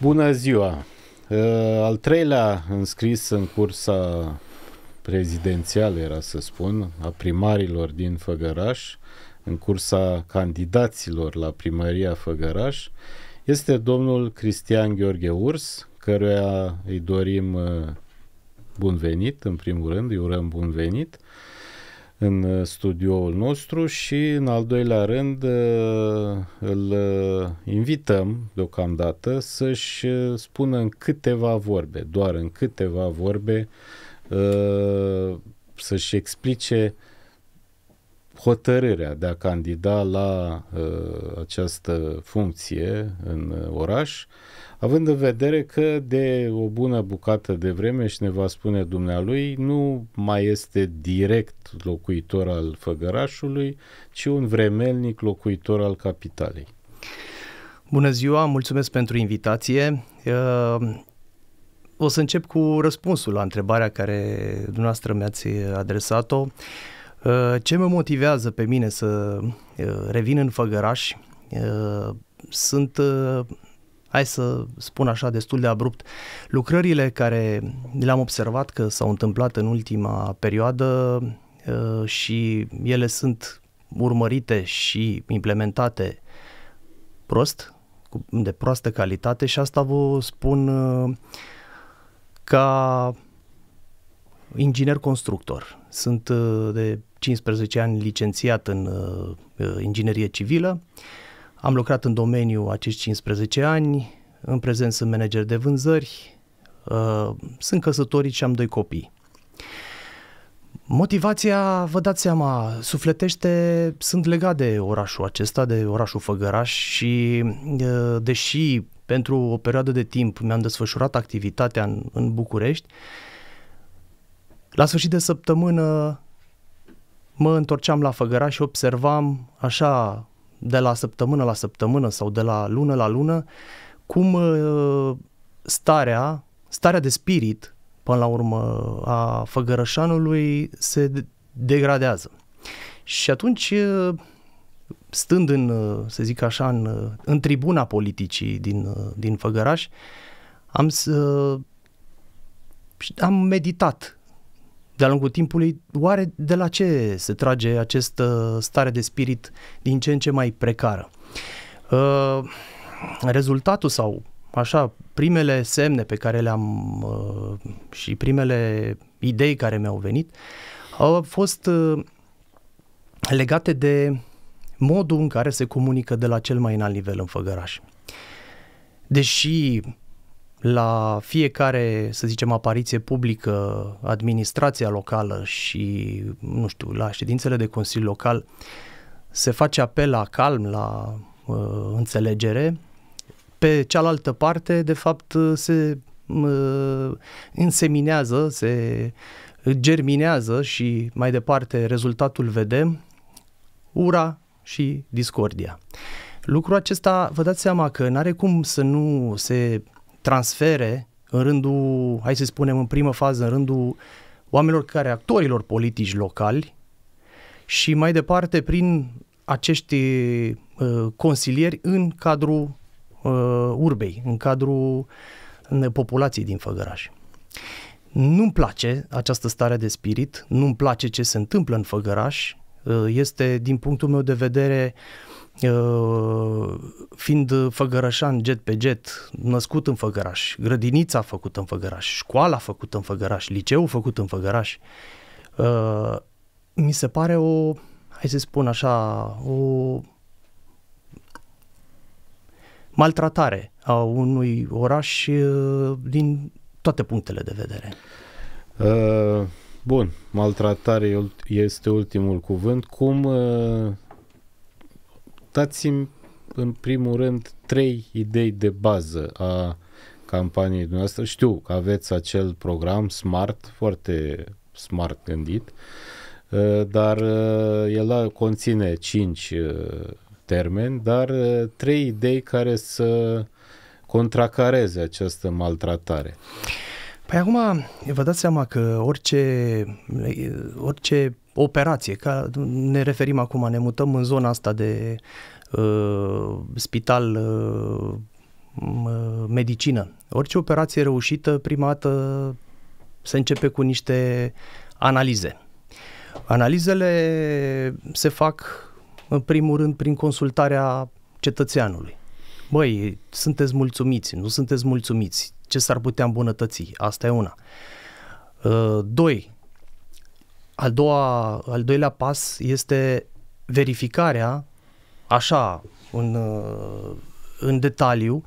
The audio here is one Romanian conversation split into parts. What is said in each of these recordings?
Bună ziua! Uh, al treilea înscris în cursa prezidențială, era să spun, a primarilor din Făgăraș, în cursa candidaților la primăria Făgăraș, este domnul Cristian Gheorghe Urs, căruia îi dorim uh, bun venit, în primul rând, îi urăm bun venit. Uh, în uh, studioul nostru și în al doilea rând uh, îl uh, invităm deocamdată să-și spună în câteva vorbe, doar în câteva vorbe să-și explice hotărârea de a candida la această funcție în oraș având în vedere că de o bună bucată de vreme, și ne va spune dumnealui, nu mai este direct locuitor al Făgărașului, ci un vremelnic locuitor al capitalei. Bună ziua, mulțumesc pentru invitație. Uh, o să încep cu răspunsul la întrebarea care dumneavoastră mi-ați adresat-o. Uh, ce mă motivează pe mine să uh, revin în Făgăraș? Sunt hai să spun așa destul de abrupt, lucrările care le-am observat că s-au întâmplat în ultima perioadă uh, și ele sunt urmărite și implementate prost, de proastă calitate și asta vă spun uh, ca inginer constructor. Sunt uh, de 15 ani licențiat în inginerie civilă. Am lucrat în domeniu acești 15 ani, în prezent sunt manager de vânzări, uh, sunt căsătorit și am doi copii. Motivația, vă dați seama, sufletește, sunt legat de orașul acesta, de orașul Făgăraș și uh, deși pentru o perioadă de timp mi-am desfășurat activitatea în, în București, la sfârșit de săptămână mă întorceam la Făgăraș și observam așa de la săptămână la săptămână sau de la lună la lună, cum uh, starea, starea de spirit, până la urmă, a făgărășanului se degradează. Și atunci, uh, stând în, uh, să zic așa, în, în tribuna politicii din, din Făgăraș, am, am meditat de-a lungul timpului, oare de la ce se trage această stare de spirit din ce în ce mai precară? Uh, rezultatul sau așa, primele semne pe care le-am uh, și primele idei care mi-au venit au fost uh, legate de modul în care se comunică de la cel mai înalt nivel în făgăraș. Deși la fiecare, să zicem, apariție publică, administrația locală și, nu știu, la ședințele de Consiliu Local, se face apel la calm, la uh, înțelegere. Pe cealaltă parte, de fapt, uh, se uh, înseminează, se germinează și mai departe rezultatul vedem, ura și discordia. Lucrul acesta, vă dați seama că nu are cum să nu se transfere în rândul, hai să spunem, în primă fază, în rândul oamenilor care, actorilor politici locali și mai departe prin acești uh, consilieri în cadrul uh, urbei, în cadrul uh, populației din Făgăraș. Nu-mi place această stare de spirit, nu-mi place ce se întâmplă în Făgăraș, uh, este, din punctul meu de vedere, uh, Uh, fiind făgărășan jet pe jet, născut în Făgăraș, grădinița făcută în Făgăraș, școala făcută în Făgăraș, liceul făcut în Făgăraș, uh, mi se pare o, hai să spun așa, o maltratare a unui oraș uh, din toate punctele de vedere. Uh, bun, maltratare este ultimul cuvânt. Cum uh dați-mi în primul rând trei idei de bază a campaniei dumneavoastră. Știu că aveți acel program smart, foarte smart gândit, ă, dar ă, el conține cinci ă, termeni, dar trei idei care să contracareze această maltratare. Păi acum vă dați seama că orice, orice operație, ca ne referim acum, ne mutăm în zona asta de uh, spital uh, medicină. Orice operație reușită, prima dată se începe cu niște analize. Analizele se fac în primul rând prin consultarea cetățeanului. Băi, sunteți mulțumiți, nu sunteți mulțumiți, ce s-ar putea îmbunătăți? Asta e una. Uh, doi, al, doua, al doilea pas este verificarea, așa, în, în detaliu,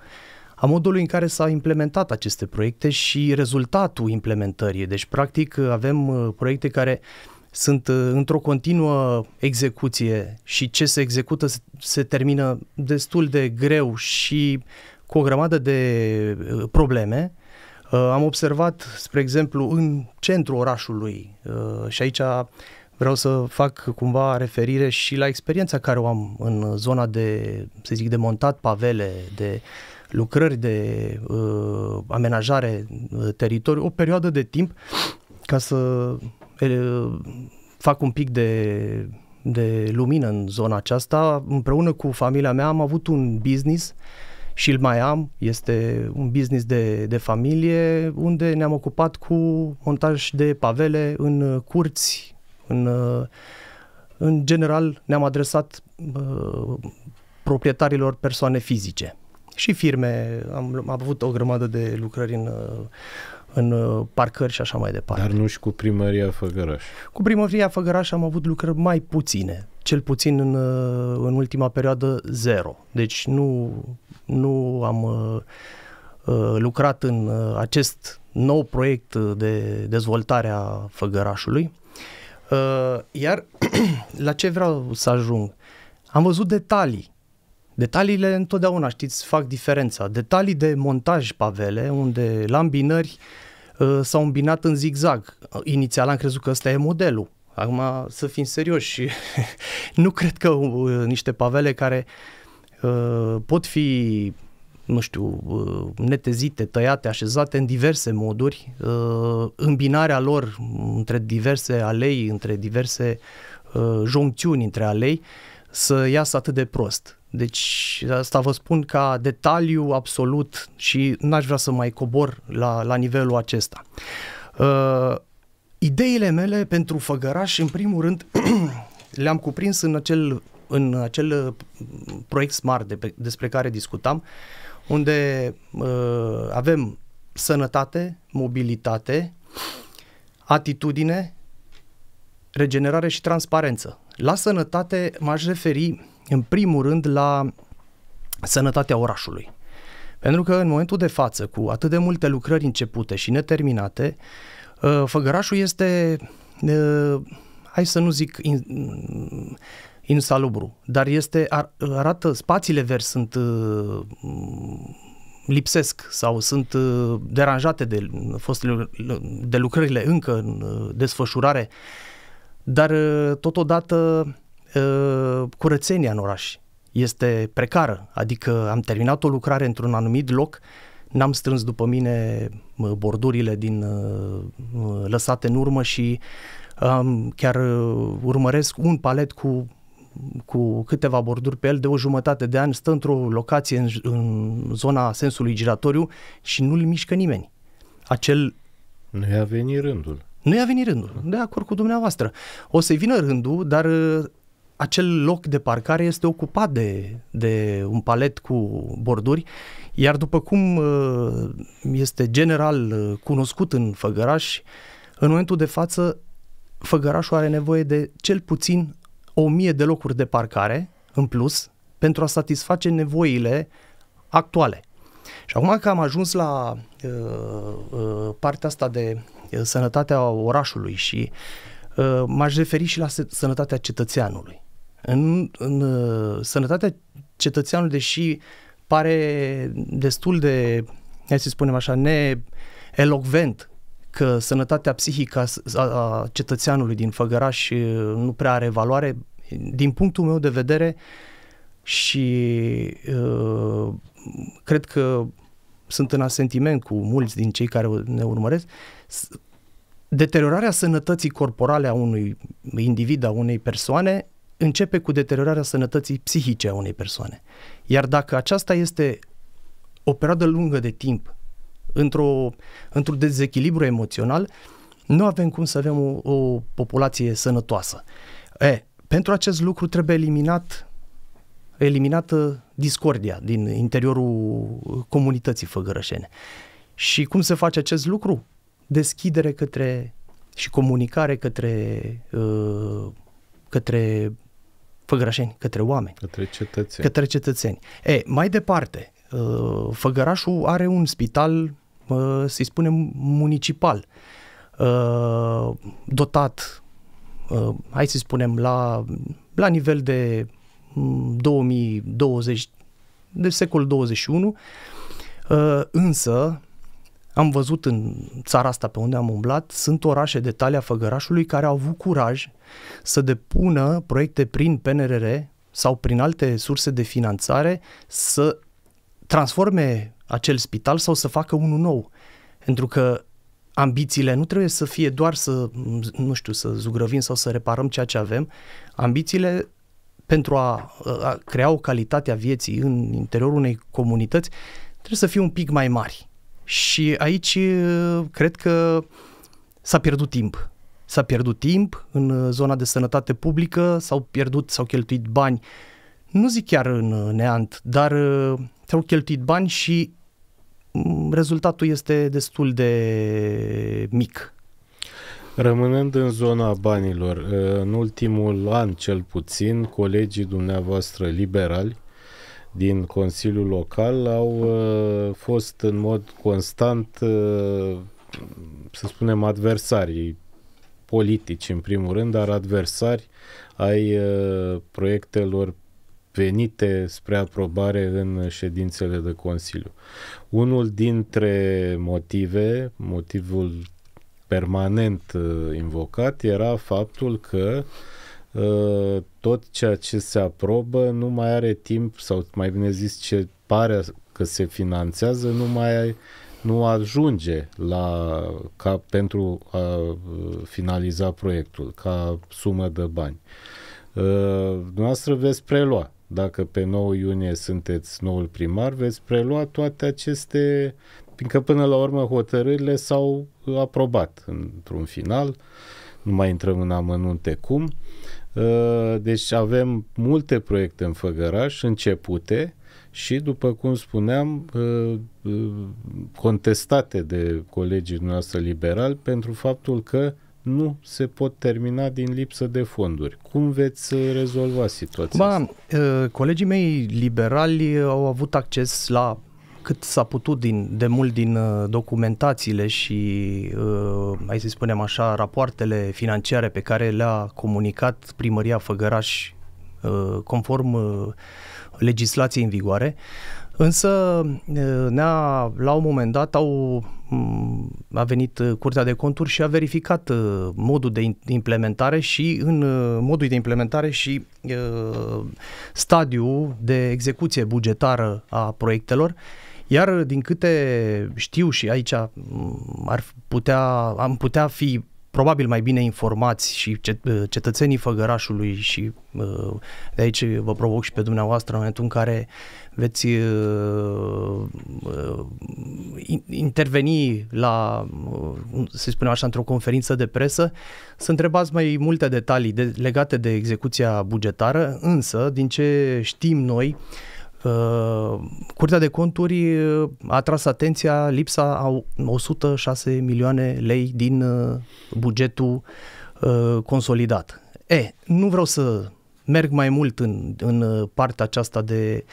a modului în care s-au implementat aceste proiecte și rezultatul implementării. Deci, practic, avem uh, proiecte care sunt uh, într-o continuă execuție și ce se execută se termină destul de greu și cu o grămadă de uh, probleme Uh, am observat, spre exemplu, în centrul orașului uh, și aici vreau să fac cumva referire și la experiența care o am în zona de, să zic, de montat pavele, de lucrări de uh, amenajare uh, teritoriu, o perioadă de timp ca să uh, fac un pic de, de lumină în zona aceasta. Împreună cu familia mea am avut un business uh, și îl mai am, este un business de, de familie unde ne-am ocupat cu montaj de pavele în uh, curți, în, uh, în general ne-am adresat uh, proprietarilor persoane fizice și firme, am, am avut o grămadă de lucrări în, uh, în parcări și așa mai departe. Dar nu și cu primăria Făgăraș. Cu primăria Făgăraș am avut lucrări mai puține, cel puțin în, în ultima perioadă zero. Deci nu nu am uh, uh, lucrat în uh, acest nou proiect de dezvoltare a Făgărașului. Uh, iar la ce vreau să ajung? Am văzut detalii. Detaliile întotdeauna, știți, fac diferența. Detalii de montaj pavele, unde la îmbinări uh, s-au îmbinat în zigzag. Inițial am crezut că ăsta e modelul. Acum, să fim serioși, nu cred că uh, niște pavele care uh, Uh, pot fi nu știu, uh, netezite, tăiate, așezate în diverse moduri, uh, îmbinarea lor între diverse alei, între diverse joncțiuni între alei, să iasă atât de prost. Deci asta vă spun ca detaliu absolut și n-aș vrea să mai cobor la, la nivelul acesta. Uh, ideile mele pentru făgăraș, în primul rând, le-am cuprins în acel în acel uh, proiect smart de pe, despre care discutam, unde uh, avem sănătate, mobilitate, atitudine, regenerare și transparență. La sănătate m-aș referi în primul rând la sănătatea orașului. Pentru că în momentul de față, cu atât de multe lucrări începute și neterminate, uh, Făgărașul este, uh, hai să nu zic, insalubru, dar este, ar, arată, spațiile verzi sunt uh, lipsesc sau sunt uh, deranjate de, fostele, de lucrările încă în uh, desfășurare, dar totodată curățenia în oraș este precară, adică am terminat o lucrare într-un anumit loc, n-am strâns după mine bordurile din lăsate în urmă și chiar urmăresc un palet cu cu câteva borduri pe el de o jumătate de ani stă într-o locație în, în zona sensului giratoriu și nu-l mișcă nimeni. Acel... Nu i-a venit rândul. Nu i-a venit rândul, de acord cu dumneavoastră. O să-i vină rândul, dar uh, acel loc de parcare este ocupat de, de un palet cu borduri, iar după cum uh, este general uh, cunoscut în Făgăraș, în momentul de față Făgărașul are nevoie de cel puțin o mie de locuri de parcare în plus pentru a satisface nevoile actuale. Și acum că am ajuns la uh, uh, partea asta de uh, sănătatea orașului și uh, m-aș referi și la sănătatea cetățeanului. În, în uh, sănătatea cetățeanului, deși pare destul de, hai să spunem așa, neelocvent că sănătatea psihică a cetățeanului din Făgăraș nu prea are valoare, din punctul meu de vedere și cred că sunt în asentiment cu mulți din cei care ne urmăresc, deteriorarea sănătății corporale a unui individ, a unei persoane, începe cu deteriorarea sănătății psihice a unei persoane. Iar dacă aceasta este o perioadă lungă de timp într-o, într-un dezechilibru emoțional, nu avem cum să avem o, o populație sănătoasă. E, pentru acest lucru trebuie eliminat eliminată discordia din interiorul comunității făgărășene. Și cum se face acest lucru? Deschidere către și comunicare către, uh, către făgărașeni, către oameni. Către cetățeni. Către cetățeni. E, mai departe, uh, făgărașul are un spital să-i spunem, municipal, uh, dotat, uh, hai să spunem, la, la nivel de 2020, mm, de secolul 21, uh, însă am văzut în țara asta pe unde am umblat, sunt orașe de talia făgărașului care au avut curaj să depună proiecte prin PNRR sau prin alte surse de finanțare să transforme acel spital sau să facă unul nou. Pentru că ambițiile nu trebuie să fie doar să, nu știu, să zugrăvim sau să reparăm ceea ce avem. Ambițiile pentru a, a crea o calitate a vieții în interiorul unei comunități trebuie să fie un pic mai mari. Și aici cred că s-a pierdut timp. S-a pierdut timp în zona de sănătate publică, s-au pierdut, s-au cheltuit bani, nu zic chiar în neant, dar s-au cheltuit bani și rezultatul este destul de mic. Rămânând în zona banilor, ă, în ultimul an cel puțin, colegii dumneavoastră liberali din Consiliul Local au ă, fost în mod constant, ă, să spunem, adversarii politici în primul rând, dar adversari ai proiectelor venite spre aprobare în ședințele de Consiliu. Unul dintre motive, motivul permanent uh, invocat, era faptul că uh, tot ceea ce se aprobă nu mai are timp, sau mai bine zis, ce pare că se finanțează, nu mai nu ajunge la, ca pentru a uh, finaliza proiectul ca sumă de bani. Uh, dumneavoastră veți prelua dacă pe 9 iunie sunteți noul primar, veți prelua toate aceste, fiindcă până la urmă hotărârile s-au aprobat într-un final, nu mai intrăm în amănunte cum. Uh, deci avem multe proiecte în Făgăraș, începute, și, după cum spuneam, uh, uh, contestate de colegii noastre liberali pentru faptul că nu se pot termina din lipsă de fonduri. Cum veți uh, rezolva situația ba, asta? Uh, colegii mei liberali au avut acces la cât s-a putut din, de mult din uh, documentațiile și, mai să spunem așa, rapoartele financiare pe care le-a comunicat primăria Făgăraș conform legislației în vigoare. Însă, ne-a, la un moment dat, au, a venit Curtea de Conturi și a verificat modul de implementare și în modul de implementare și stadiul de execuție bugetară a proiectelor. Iar din câte știu și aici ar putea, am putea fi probabil mai bine informați și uh, cetățenii făgărașului și uh, de aici vă provoc și pe dumneavoastră în momentul în care veți uh, interveni la, să spunem așa, într-o conferință de presă, să întrebați mai multe detalii de, legate de execuția bugetară, însă, din ce știm noi, uh, Uh, Curtea de conturi a tras atenția lipsa a 106 milioane lei din uh, bugetul uh, consolidat. E, nu vreau să merg mai mult în, în partea aceasta de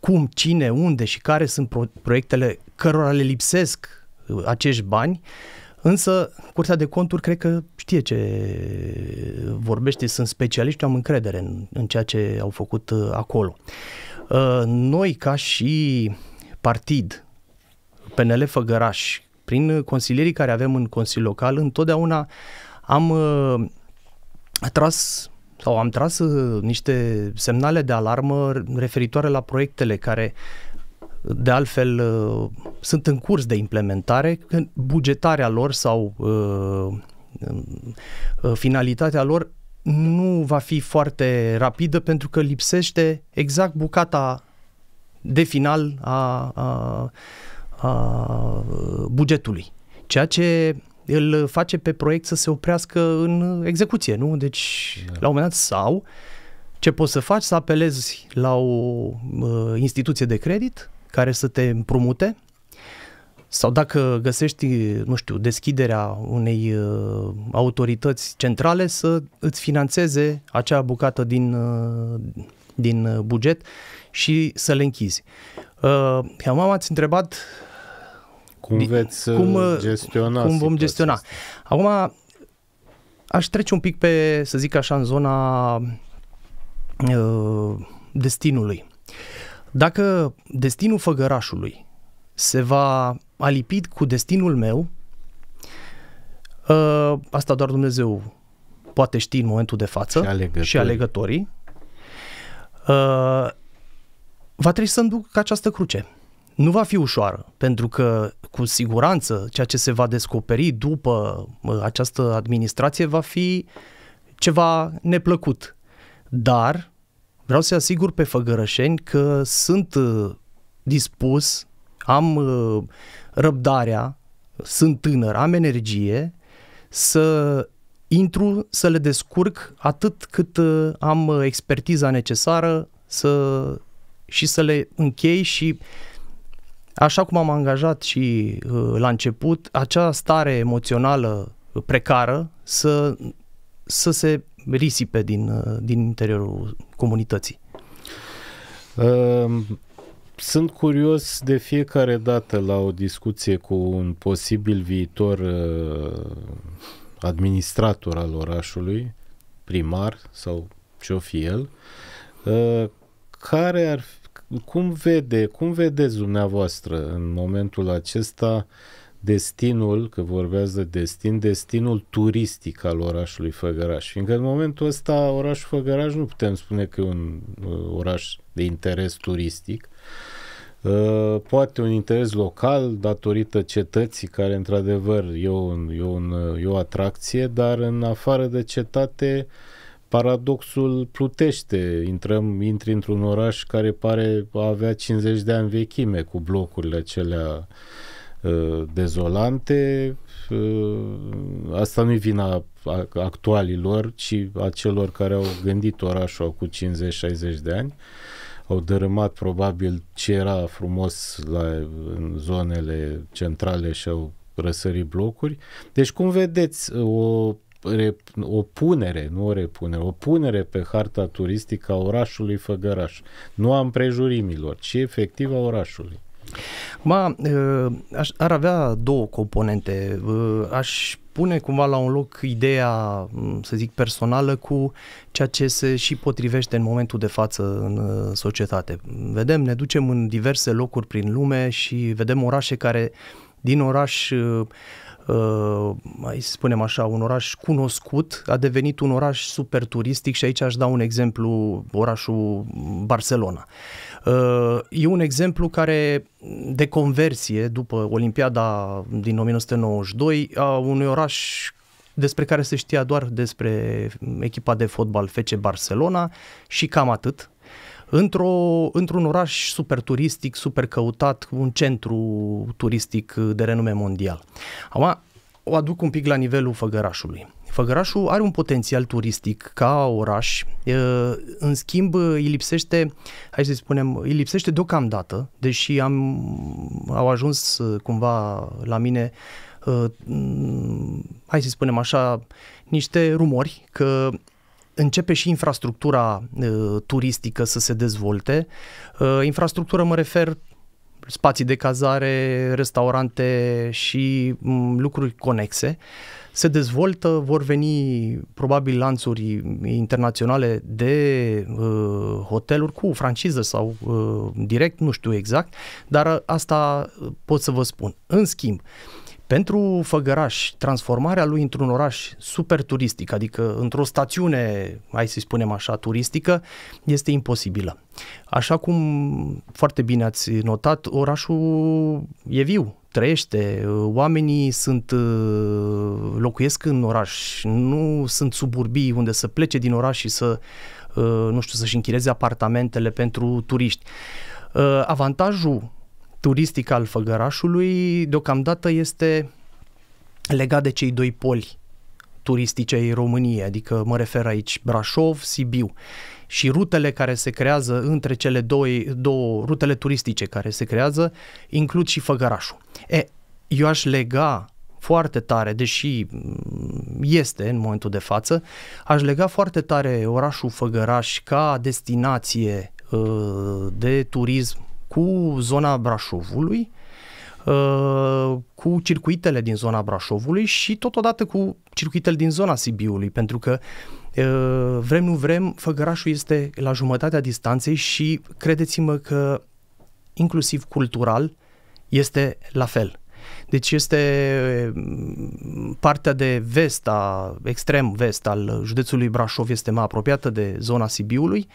cum, cine, unde și care sunt pro- proiectele cărora le lipsesc acești bani, însă Curtea de Conturi cred că știe ce vorbește, sunt specialiști, am încredere în, în ceea ce au făcut acolo. Uh, Uh, noi, ca și partid, PNL Făgăraș, prin consilierii care avem în Consiliul Local, întotdeauna am uh, tras sau am tras uh, niște semnale de alarmă referitoare la proiectele care de altfel sunt în curs de implementare, bugetarea lor sau um, finalitatea lor nu va fi foarte rapidă pentru că lipsește exact bucata de final a, a, a bugetului, ceea ce îl face pe proiect să se oprească în execuție, nu? Deci, da. la un moment dat, sau ce poți să faci? Să apelezi la o uh, instituție de credit care să te împrumute sau dacă găsești, nu știu, deschiderea unei uh, autorități centrale să îți financeze acea bucată din, uh, din uh, buget și să le închizi. Uh, m-ați întrebat cum veți cum, gestiona cum vom gestiona. Asta. Acum aș trece un pic pe, să zic așa, în zona uh, destinului. Dacă destinul făgărașului se va alipit cu destinul meu, uh, asta doar Dumnezeu poate ști în momentul de față și alegătorii. Și alegătorii. Uh, va trebui să înduc această cruce. Nu va fi ușoară, pentru că cu siguranță ceea ce se va descoperi după uh, această administrație va fi ceva neplăcut. Dar vreau să asigur pe făgărășeni că sunt uh, dispus, am uh, răbdarea, sunt tânăr, am energie să intru, să le descurc atât cât uh, am uh, expertiza necesară să, și să le închei și așa cum am angajat și uh, la început, acea stare emoțională precară să, să se risipe din, din interiorul comunității. Ehm, sunt curios de fiecare dată la o discuție cu un posibil viitor uh, administrator al orașului, primar sau ce-o fi el, uh, care ar, cum vede, cum vedeți dumneavoastră în momentul acesta destinul, că vorbează de destin, destinul turistic al orașului Făgăraș. Fiindcă în momentul ăsta orașul Făgăraș nu putem spune că e un uh, oraș de interes turistic, Uh, poate un interes local datorită cetății, care într-adevăr e, un, e, un, e o atracție, dar în afară de cetate paradoxul plutește. Intrăm, intri într-un oraș care pare a avea 50 de ani vechime cu blocurile acelea uh, dezolante. Uh, asta nu-i vina actualilor, ci a celor care au gândit orașul cu 50-60 de ani. Uh, au dărâmat probabil ce era frumos la, în zonele centrale și au răsărit blocuri. Deci cum vedeți o o punere, nu o repunere, o punere pe harta turistică a orașului Făgăraș, nu a împrejurimilor, ci efectiv a orașului. Ma, ă, aș, ar avea două componente. Ă, aș pune cumva la un loc ideea, să zic, personală cu ceea ce se și potrivește în momentul de față în uh, societate. Vedem, ne ducem în diverse locuri prin lume și vedem orașe care din oraș uh, uh să spunem așa, un oraș cunoscut, a devenit un oraș super turistic și aici aș da un exemplu, orașul Barcelona. Uh, Uh, e un exemplu care de conversie după Olimpiada din 1992 a unui oraș despre care se știa doar despre echipa de fotbal FC Barcelona și cam atât. Într-o, într-un oraș super turistic, super căutat, un centru turistic de renume mondial. Acum, o aduc un pic la nivelul Făgărașului. Făgărașul are un potențial turistic ca oraș, în schimb îi lipsește, hai să spunem, îi lipsește deocamdată, deși am, au ajuns uh, cumva la mine uh, mm, hai să spunem așa, niște rumori că începe și infrastructura uh, turistică să se dezvolte. Uh, infrastructură mă refer spații de cazare, restaurante și mm, lucruri conexe. Se dezvoltă, vor veni probabil lanțuri internaționale de uh, hoteluri cu franciză sau uh, direct, nu știu exact, dar uh, asta uh, pot să vă spun. În schimb, uh, pentru Făgăraș, transformarea lui într-un oraș super turistic, adică într-o stațiune, hai să spunem așa, turistică, este imposibilă. Așa cum foarte bine ați notat, orașul e viu, trăiește, oamenii sunt, uh, locuiesc în oraș, nu sunt suburbii unde să plece din oraș și să, uh, nu știu, să-și închireze apartamentele pentru turiști. Uh, avantajul turistic al Făgărașului deocamdată este legat de cei doi poli turistice ai României, adică mă refer aici Brașov, Sibiu. Și rutele care se creează între cele două, două rutele turistice care se creează includ și Făgărașul. E, eu aș lega foarte tare, deși mm, este în momentul de față, aș lega foarte tare orașul Făgăraș ca destinație uh, de turism cu zona Brașovului, uh, cu circuitele din zona Brașovului și totodată cu circuitele din zona Sibiului, pentru că uh, vrem nu vrem, Făgărașul este la jumătatea distanței și credeți-mă că inclusiv cultural este la fel. Deci este mm, partea de vest, a, extrem vest al județului Brașov este mai apropiată de zona Sibiului,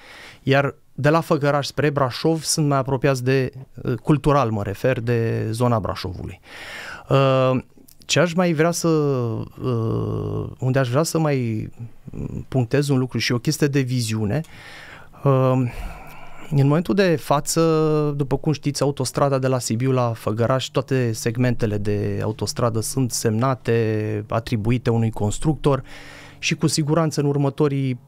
iar de la Făgăraș spre Brașov sunt mai apropiați de, uh, cultural mă refer, de zona Brașovului. Uh, ce aș mai vrea să, uh, unde aș vrea să mai punctez un lucru și o chestie de viziune, în momentul de față, după cum știți, autostrada de la Sibiu la Făgăraș, toate segmentele de autostradă sunt semnate, atribuite unui constructor și cu siguranță în următorii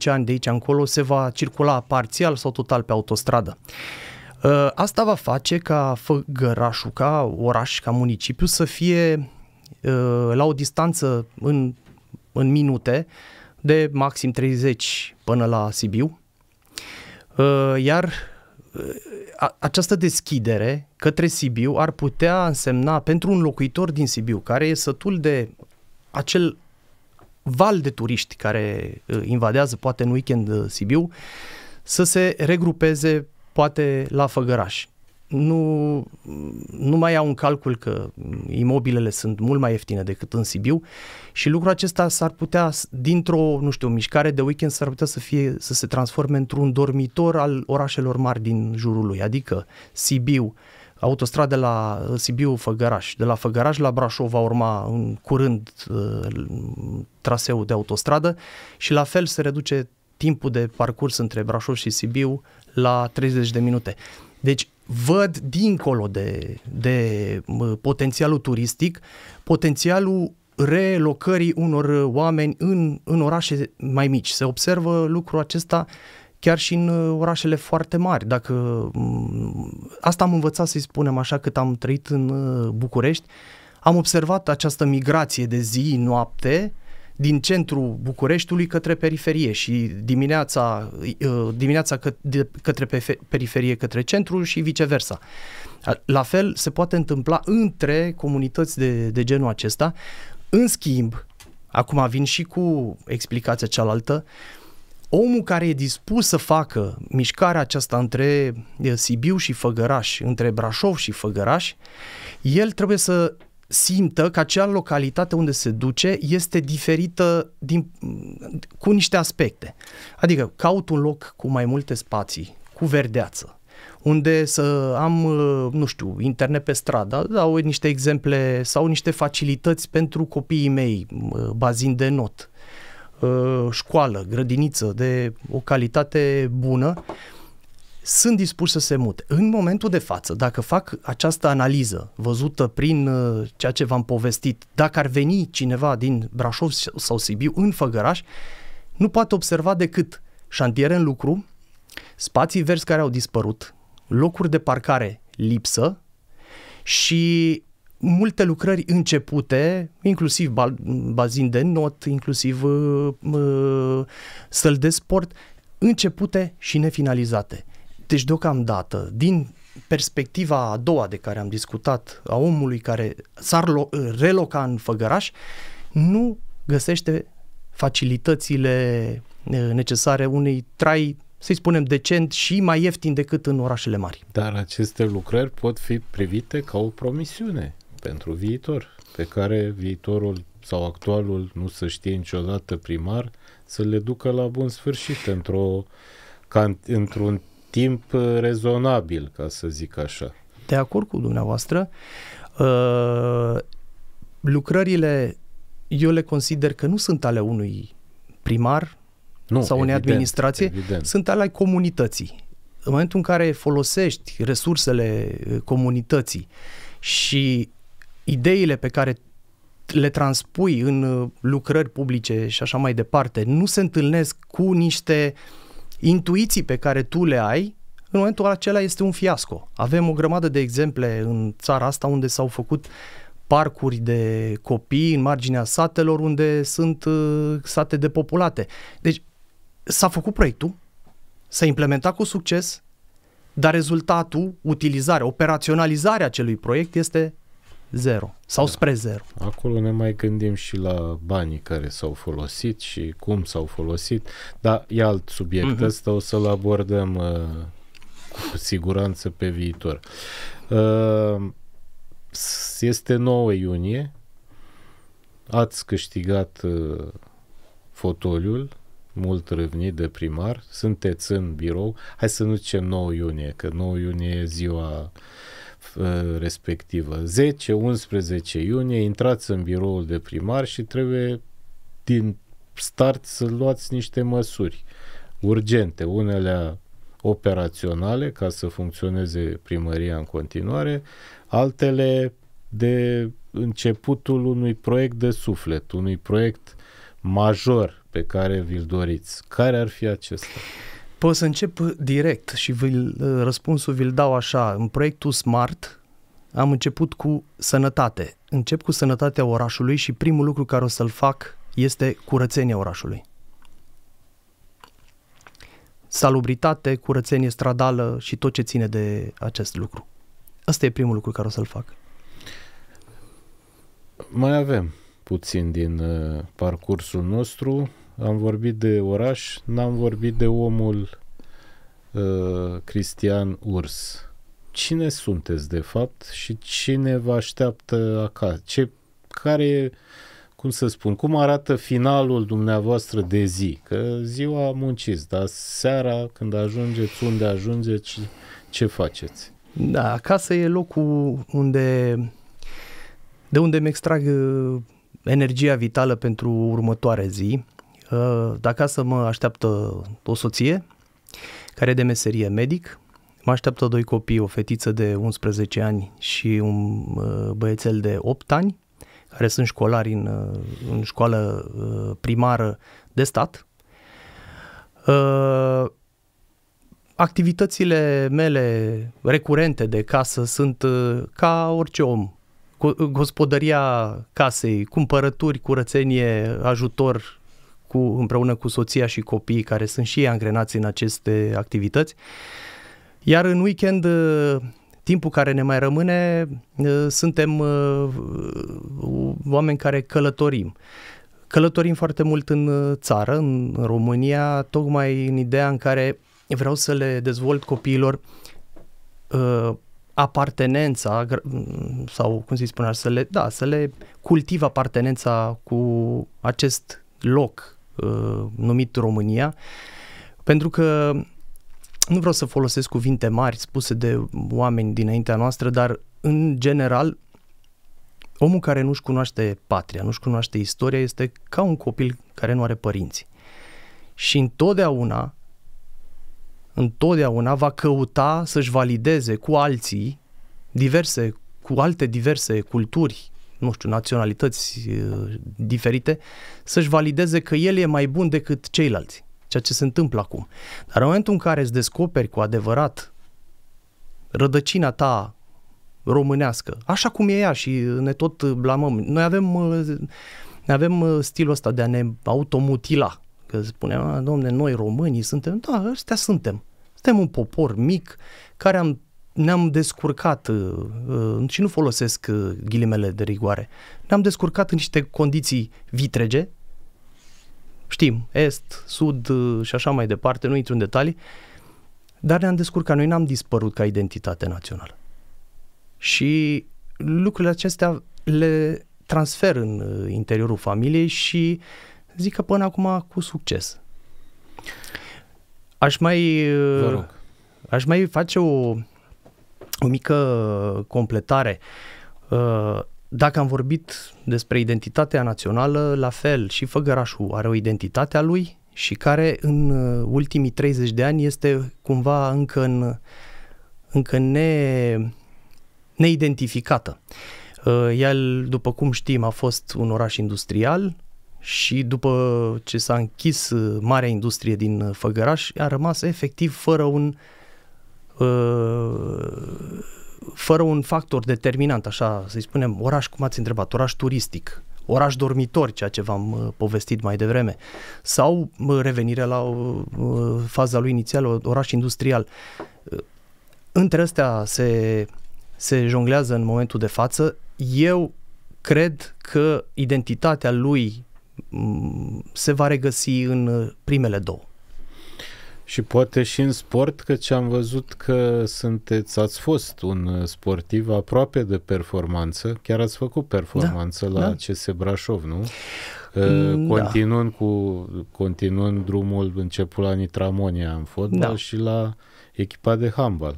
3-5 ani de aici încolo se va circula parțial sau total pe autostradă. Uh, asta va face ca Făgărașul, ca oraș, ca municipiu să fie uh, la o distanță în, în minute de maxim 30 până la Sibiu, uh, iar această deschidere către Sibiu ar putea însemna pentru un locuitor din Sibiu care e sătul de acel val de turiști care uh, invadează poate în weekend uh, Sibiu să se regrupeze poate la Făgăraș. Nu, nu mai au un calcul că mm, imobilele sunt mult mai ieftine decât în Sibiu și lucrul acesta s-ar putea, dintr-o, nu știu, mișcare de weekend, s-ar putea să, fie, să se transforme într-un dormitor al orașelor mari din jurul lui, adică Sibiu, autostradă la Sibiu-Făgăraș, de la Făgăraș la Brașov va urma în curând uh, traseu de autostradă și la fel se reduce timpul de parcurs între Brașov și Sibiu la 30 de minute. Deci văd dincolo de, de potențialul turistic, potențialul relocării unor oameni în, în orașe mai mici. Se observă lucrul acesta chiar și în uh, orașele foarte mari. Dacă mm, asta am învățat să-i spunem așa cât am trăit în uh, București, am observat această migrație de zi, noapte, uh, din centrul Bucureștiului către periferie și dimineața, uh, dimineața către periferie către centru și viceversa. La fel se poate întâmpla între comunități de, de genul acesta. În schimb, acum vin și cu explicația cealaltă, omul care e dispus să facă mișcarea aceasta între uh, Sibiu și Făgăraș, între Brașov și Făgăraș, el trebuie să simtă că acea localitate unde se duce este diferită din, cu niște aspecte. Adică caut un loc cu mai multe spații, cu verdeață, unde să am, nu știu, internet pe stradă, dau niște exemple sau niște facilități pentru copiii mei, bazin de not, școală, grădiniță de o calitate bună, sunt dispuși să se mute. În momentul de față, dacă fac această analiză văzută prin uh, ceea ce v-am povestit, dacă ar veni cineva din Brașov sau Sibiu în Făgăraș, nu poate observa decât șantiere în lucru, spații verzi care au dispărut, locuri de parcare lipsă și multe lucrări începute, inclusiv bazin de not, inclusiv uh, uh săl de sport, începute și nefinalizate. Deci deocamdată, din perspectiva a doua de care am discutat, a omului care s-ar reloca în Făgăraș, nu găsește facilitățile necesare unei trai să-i spunem, decent și mai ieftin decât în orașele mari. Dar aceste lucrări pot fi privite ca o promisiune pentru viitor, pe care viitorul sau actualul, nu se știe niciodată primar, să le ducă la bun sfârșit într-o, într-un timp uh, rezonabil, ca să zic așa. De acord cu dumneavoastră. Uh, lucrările, eu le consider că nu sunt ale unui primar nu, sau unei evident, administrație, evident. sunt ale comunității. În momentul în care folosești resursele uh, comunității și ideile pe care le transpui în lucrări publice și așa mai departe, nu se întâlnesc cu niște uh, intuiții pe care tu le ai, în momentul acela este un fiasco. Avem o grămadă de exemple în țara asta unde s-au făcut parcuri de copii în marginea satelor unde sunt uh, sate depopulate. Deci s-a făcut proiectul, s-a implementat cu succes, dar rezultatul, utilizarea, operaționalizarea acelui proiect este zero sau da. spre zero. Acolo ne mai gândim și la banii care s-au folosit și cum s-au folosit, dar e alt subiect mm-hmm. ăsta, o să-l abordăm uh, cu siguranță pe viitor. Uh, este 9 iunie, ați câștigat uh, fotoliul mult râvnit de primar, sunteți în birou, hai să nu zicem 9 iunie, că 9 iunie e ziua Uh, respectivă. 10-11 iunie intrați în biroul de primar și trebuie din start să luați niște măsuri urgente, unele operaționale ca să funcționeze primăria în continuare, altele de începutul unui proiect de suflet, unui proiect major pe care vi-l doriți. Care ar fi acesta? Pot să încep direct și vi răspunsul vi-l dau așa. În proiectul SMART am început cu sănătate. Încep cu sănătatea orașului și primul lucru care o să-l fac este curățenia orașului. Salubritate, curățenie stradală și tot ce ține de acest lucru. Asta e primul lucru care o să-l fac. Mai avem puțin din uh, parcursul nostru. Am vorbit de oraș, n-am vorbit de omul uh, Cristian Urs. Cine sunteți, de fapt, și cine vă așteaptă acasă? Ce, care, cum să spun, cum arată finalul dumneavoastră de zi? Că ziua munciți, dar seara, când ajungeți, unde ajungeți, ce faceți? Da, acasă e locul unde de unde îmi extrag ă, energia vitală pentru următoare zi. Uh, de acasă mă așteaptă o soție care e de meserie medic, mă așteaptă doi copii, o fetiță de 11 ani și un uh, băiețel de 8 ani, care sunt școlari în, uh, în școală primară de stat. Activitățile mele recurente de casă sunt ca orice om. Gospodăria casei, cumpărături, curățenie, ajutor cu, împreună cu soția și copiii care sunt și ei angrenați în aceste activități. Iar în weekend, uh, timpul care ne mai rămâne, uh, suntem uh, oameni care călătorim. Călătorim foarte mult în țară, în România, tocmai în ideea în care vreau să le dezvolt copiilor apartenența sau cum se spune, să le, da, să le cultiv apartenența cu acest loc Uh, numit România, pentru că nu vreau să folosesc cuvinte mari spuse de oameni dinaintea noastră, dar în general omul care nu-și cunoaște patria, nu-și cunoaște istoria, este ca un copil care nu are părinți. Și întotdeauna, întotdeauna va căuta să-și valideze cu alții diverse, cu alte diverse culturi, nu știu, naționalități diferite, să-și valideze că el e mai bun decât ceilalți, ceea ce se întâmplă acum. Dar în momentul în care îți descoperi cu adevărat rădăcina ta românească, așa cum e ea și ne tot blamăm. Noi avem, noi avem stilul ăsta de a ne automutila, că spuneam, domne, noi românii suntem, da, ăștia suntem. Suntem un popor mic care am ne-am descurcat uh, uh, și nu folosesc uh, ghilimele de rigoare. Ne-am descurcat în niște condiții vitrege, știm, est, sud și așa mai departe, nu intru în detalii, dar ne-am descurcat, noi n-am dispărut ca identitate națională. Și lucrurile acestea le transfer în interiorul familiei și zic că până acum cu succes. Aș mai, aș mai face o o mică completare. Uh, dacă am vorbit despre identitatea națională, la fel și Făgărașul are o identitate a lui și care în uh, ultimii 30 de ani este cumva încă, în, încă ne, neidentificată. Uh, el, după cum știm, a fost un oraș industrial și după ce s-a închis marea industrie din Făgăraș, a rămas efectiv fără un uh, Uh, fără un factor determinant, așa să-i spunem, oraș, cum ați întrebat, oraș turistic, oraș dormitor, ceea ce v-am uh, povestit mai devreme, sau uh, revenirea la faza lui inițială, oraș industrial. Între astea se, se jonglează în momentul de față. Eu cred că identitatea lui mm, se va regăsi în primele două. Și poate și în sport, că ce am văzut că sunteți, ați fost un uh, sportiv aproape de performanță, chiar ați făcut performanță da, la da. CS Brașov, nu? Mm, uh, da. Continuând, cu, continuând drumul început la Nitramonia în fotbal da. și la echipa de handbal.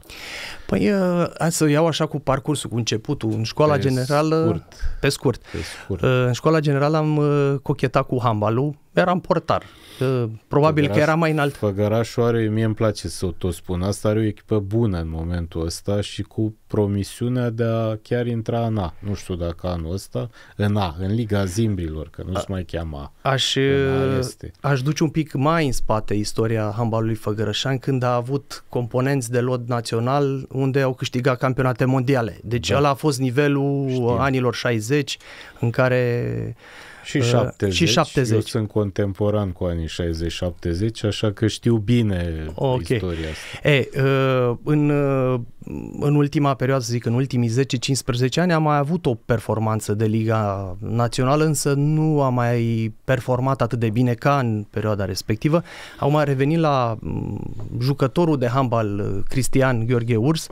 Păi, uh, hai să iau așa cu parcursul, cu începutul. În școala pe generală... Scurt. Pe scurt. Pe scurt. În școala generală am cochetat cu handbalul, eram portar. Probabil Făgăraș, că era mai înalt. Făgărașul are, mie îmi place să o tot spun asta, are o echipă bună în momentul ăsta și cu promisiunea de a chiar intra în A. Nu știu dacă anul ăsta, în A, în Liga Zimbrilor, că nu se mai cheamă A. Aș, uh, aș duce un pic mai în spate istoria handbalului Făgărășan când a avut componenți de lot național unde au câștigat campionate mondiale. Deci da. ăla a fost nivelul Știm. anilor 60 în care și 70. Și 70. Eu sunt contemporan cu anii 60-70, așa că știu bine okay. istoria asta. E, ă, în, ă, în ultima perioadă, să zic, în ultimii 10-15 ani am mai avut o performanță de Liga Națională, însă nu a mai performat atât de bine ca în perioada respectivă. Au mai revenit la mm, jucătorul de handbal Cristian Gheorghe Urs.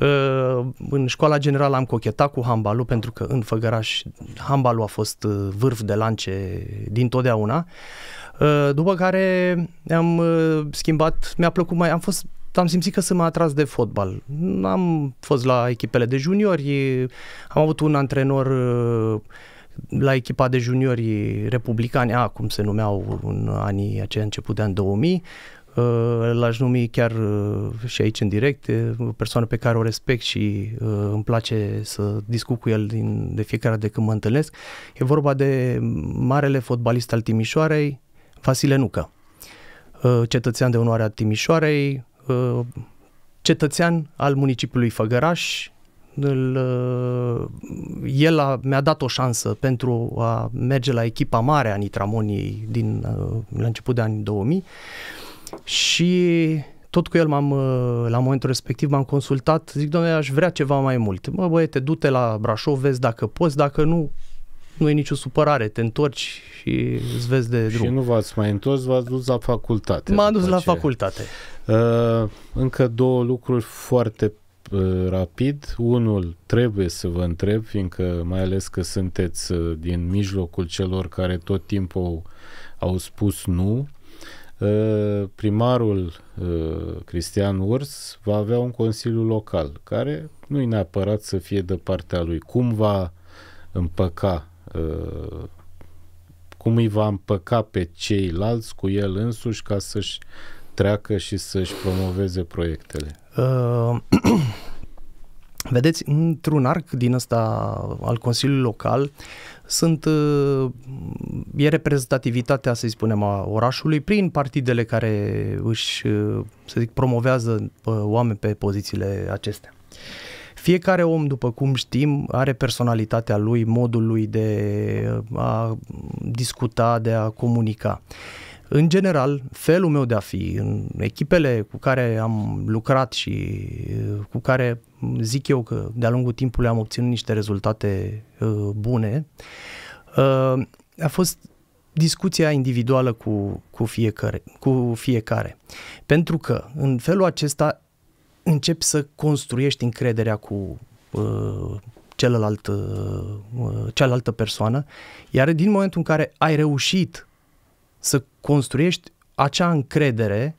Ă, în școala generală am cochetat cu handbalul pentru că în Făgăraș handbalul a fost vârf de lance din totdeauna. Uh, după care am uh, schimbat, mi-a plăcut mai, am fost am simțit că să mai atras de fotbal. Am fost la echipele de juniori, am avut un antrenor uh, la echipa de juniori republicani, acum se numeau în anii aceia început de an 2000, Uh, l-aș numi chiar uh, și aici în direct, o persoană pe care o respect și uh, îmi place să discut cu el din, de fiecare dată când mă întâlnesc. E vorba de marele fotbalist al Timișoarei, Vasile Nucă, cetățean de onoare a Timișoarei, cetățean al municipiului Făgăraș, îl, el a, mi-a dat o șansă pentru a merge la echipa mare a Nitramoniei din, la început de anii 2000 și tot cu el m-am, uh, la momentul respectiv m-am consultat, zic, domnule, aș vrea ceva mai mult. Mă, băiete, du-te la Brașov, vezi dacă poți, dacă nu, nu e nicio supărare, te întorci și îți vezi de drum. Și nu v-ați mai întors, v-ați dus la facultate. M-am dus la ce... facultate. Uh, încă două lucruri foarte uh, rapid. Unul trebuie să vă întreb, fiindcă mai ales că sunteți uh, din mijlocul celor care tot timpul au spus nu Ă, primarul ă, Cristian Urs va avea un consiliu local, care nu e neapărat să fie de partea lui. Cum va împăca ă, cum îi va împăca pe ceilalți cu el însuși ca să-și treacă și să-și promoveze proiectele? Uh, vedeți, într-un arc din ăsta al Consiliului Local, sunt, uh, e reprezentativitatea, să spunem, a orașului prin partidele care își, uh, să zic, promovează uh, oameni pe pozițiile acestea. Fiecare om, după cum știm, are personalitatea lui, modul lui de a discuta, de a comunica. Uh, în general, felul meu de a fi, în echipele cu care am lucrat și uh, cu care zic eu că de-a lungul timpului am obținut niște rezultate uh, bune, uh, a fost discuția individuală cu, cu, fiecare, cu fiecare. Pentru că în felul acesta începi să construiești încrederea cu celălalt, cealaltă persoană, iar din momentul în care ai reușit să construiești acea încredere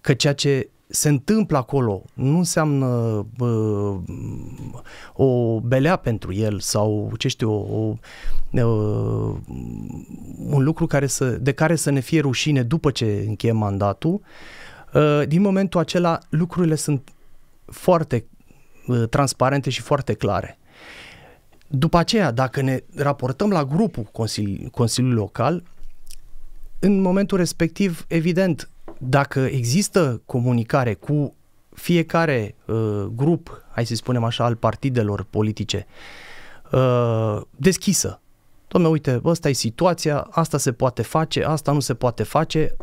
că ceea ce se întâmplă acolo nu înseamnă bă, o belea pentru el sau ce știu, o, o, un lucru care să, de care să ne fie rușine după ce încheie mandatul. Ă, din momentul acela lucrurile sunt foarte transparente și foarte clare. După aceea, dacă ne raportăm la grupul consili- Consiliului Local, în momentul respectiv, evident, dacă există comunicare cu fiecare uh, grup, hai să spunem așa, al partidelor politice, uh, deschisă. Dom'le, uite, ăsta e situația, asta se poate face, asta nu se poate face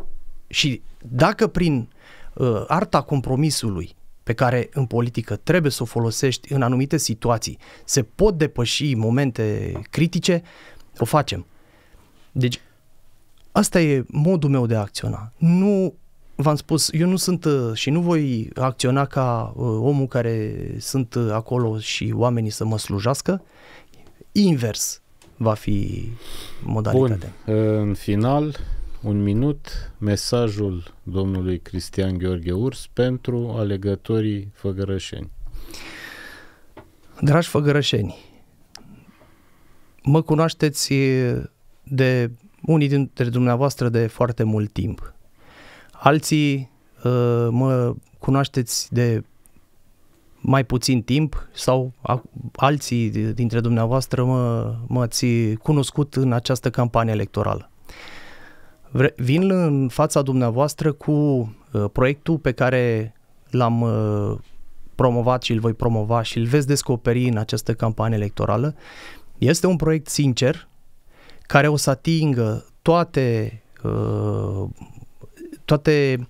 și dacă prin uh, arta compromisului pe care în politică trebuie să o folosești în anumite situații, se pot depăși momente critice, o facem. Deci Asta e modul meu de a acționa. Nu v-am spus, eu nu sunt uh, și nu voi acționa ca uh, omul care sunt uh, acolo și oamenii să mă slujească. Invers va fi modalitatea. Bun. În final, un minut, mesajul domnului Cristian Gheorghe Urs pentru alegătorii făgărășeni. Dragi făgărășeni, mă cunoașteți de unii dintre dumneavoastră de foarte mult timp. Alții uh, mă cunoașteți de mai puțin timp sau alții dintre dumneavoastră mă, m-ați cunoscut în această campanie electorală. Vre, vin în fața dumneavoastră cu uh, proiectul pe care l-am uh, promovat și îl voi promova și îl veți descoperi în această campanie electorală. Este un proiect sincer, care o să atingă toate, uh, toate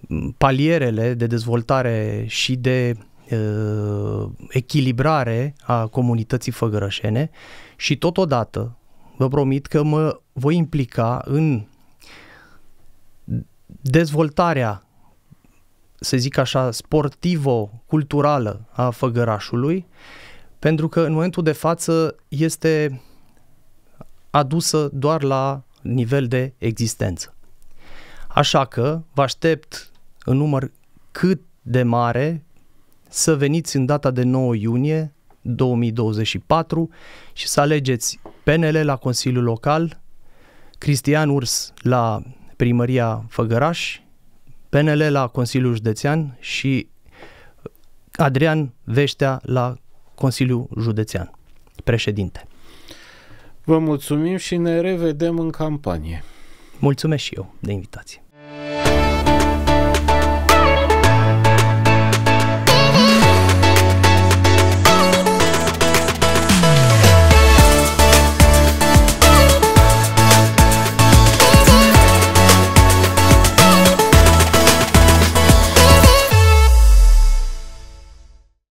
mm, palierele de dezvoltare și de uh, echilibrare a comunității făgărășene și totodată vă promit că mă voi implica în dezvoltarea, să zic așa, sportivo-culturală a făgărașului, pentru că în momentul de față este adusă doar la nivel de existență. Așa că vă aștept în număr cât de mare să veniți în data de 9 iunie 2024 și să alegeți PNL la Consiliul Local, Cristian Urs la Primăria Făgăraș, PNL la Consiliul Județean și Adrian Veștea la Consiliul Județean, președinte. Vă mulțumim și ne revedem în campanie. Mulțumesc și eu de invitație.